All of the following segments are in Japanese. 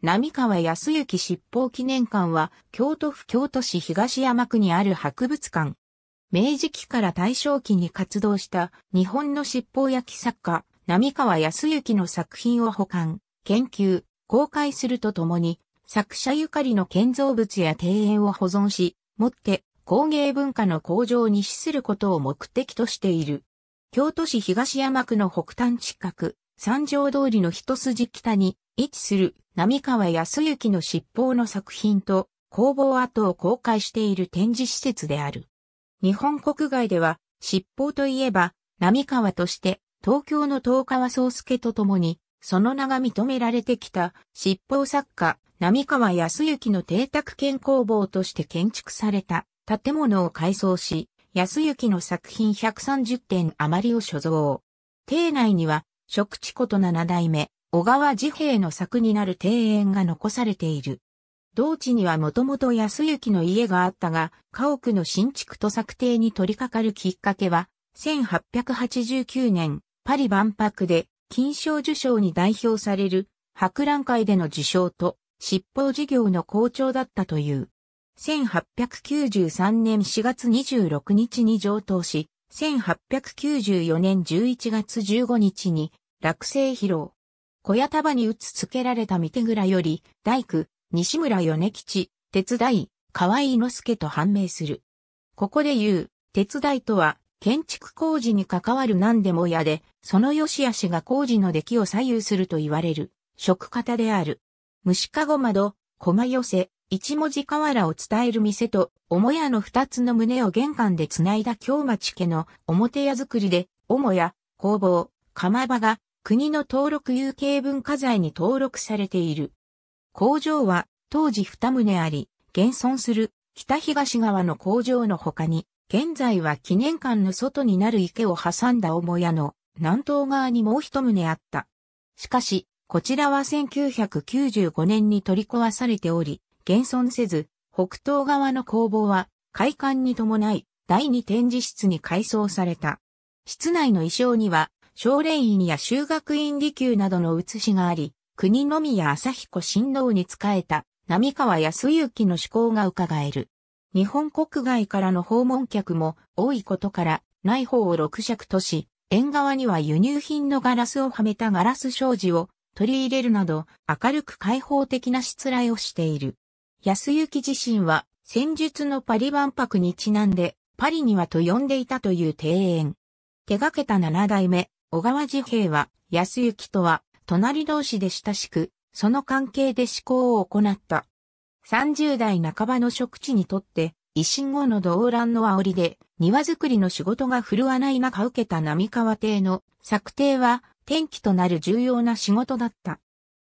並川康之執法記念館は、京都府京都市東山区にある博物館。明治期から大正期に活動した日本の執法焼作家、並川康之の作品を保管、研究、公開するとともに、作者ゆかりの建造物や庭園を保存し、もって工芸文化の向上に資することを目的としている。京都市東山区の北端近く、三条通りの一筋北に位置する並川康之の執法の作品と工房跡を公開している展示施設である。日本国外では執法といえば並川として東京の東川宗介と共にその名が認められてきた執法作家並川康之の邸宅兼工房として建築された建物を改装し、康之の作品130点余りを所蔵。邸内には食地こと七代目、小川治兵の作になる庭園が残されている。同地にはもともと安行の家があったが、家屋の新築と策定に取り掛かるきっかけは、1889年、パリ万博で、金賞受賞に代表される、博覧会での受賞と、執法事業の好調だったという。1893年4月26日に上等し、1894年11月15日に落成披露。小屋束に打つ付けられた三手蔵より、大工、西村米吉、手伝い、河合之助と判明する。ここで言う、手伝いとは、建築工事に関わる何でも屋で、その良し悪しが工事の出来を左右すると言われる、職方である。虫かご窓、駒寄せ、一文字河原を伝える店と、母屋の二つの胸を玄関で繋いだ京町家の表屋作りで、母屋、工房、釜場が国の登録有形文化財に登録されている。工場は当時二棟あり、現存する北東側の工場の他に、現在は記念館の外になる池を挟んだ母屋の南東側にもう一棟あった。しかし、こちらは1995年に取り壊されており、現存せず、北東側の工房は、開館に伴い、第二展示室に改装された。室内の衣装には、少年院や修学院離宮などの写しがあり、国のみや朝彦新郎に仕えた、並川康幸の思考が伺える。日本国外からの訪問客も多いことから、内包を六尺とし、縁側には輸入品のガラスをはめたガラス障子を取り入れるなど、明るく開放的な失礼をしている。安幸自身は戦術のパリ万博にちなんでパリにはと呼んでいたという庭園。手掛けた七代目、小川治兵は安幸とは隣同士で親しく、その関係で思考を行った。30代半ばの職地にとって、維新後の動乱の煽りで、庭作りの仕事が振るわない中受けた並川邸の策定は、転機となる重要な仕事だった。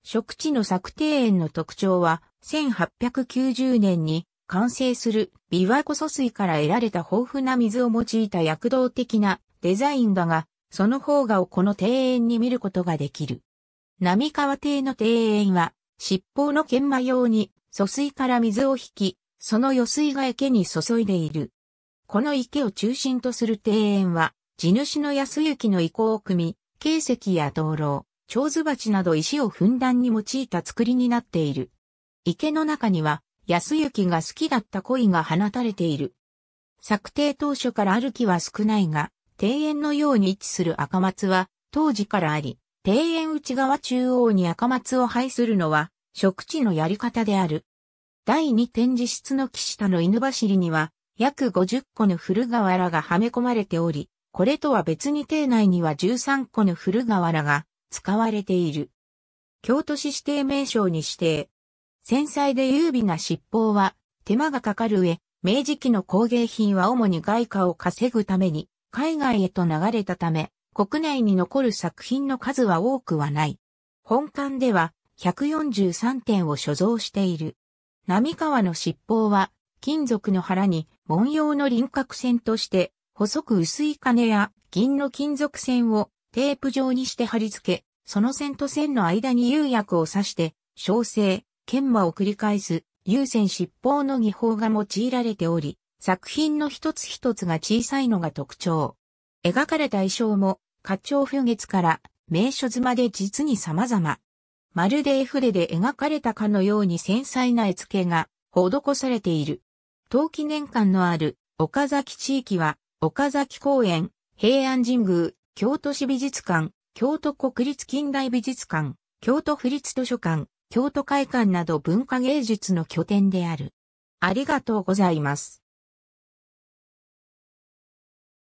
職地の策定園の特徴は、1890年に完成する琵琶湖疎水から得られた豊富な水を用いた躍動的なデザインだが、その方がをこの庭園に見ることができる。波川邸の庭園は、尻尾の研磨用に疎水から水を引き、その余水が池に注いでいる。この池を中心とする庭園は、地主の安行の意向を組み、形石や灯籠、蝶子鉢など石をふんだんに用いた作りになっている。池の中には、安行が好きだった恋が放たれている。策定当初から歩きは少ないが、庭園のように位置する赤松は、当時からあり、庭園内側中央に赤松を配するのは、食地のやり方である。第二展示室の木下の犬走りには、約50個の古瓦がはめ込まれており、これとは別に邸内には13個の古瓦が使われている。京都市指定名称に指定。繊細で優美な尻尾は手間がかかる上、明治期の工芸品は主に外貨を稼ぐために海外へと流れたため、国内に残る作品の数は多くはない。本館では143点を所蔵している。波川の尻尾は金属の腹に文様の輪郭線として細く薄い金や銀の金属線をテープ状にして貼り付け、その線と線の間に釉薬を刺して、焼成、研磨を繰り返す、優先執法の技法が用いられており、作品の一つ一つが小さいのが特徴。描かれた衣装も、花鳥風月から名所妻で実に様々。まるで絵筆で描かれたかのように繊細な絵付けが施されている。冬季年間のある岡崎地域は、岡崎公園、平安神宮、京都市美術館、京都国立近代美術館、京都府立図書館、京都会館など文化芸術の拠点である。ありがとうございます。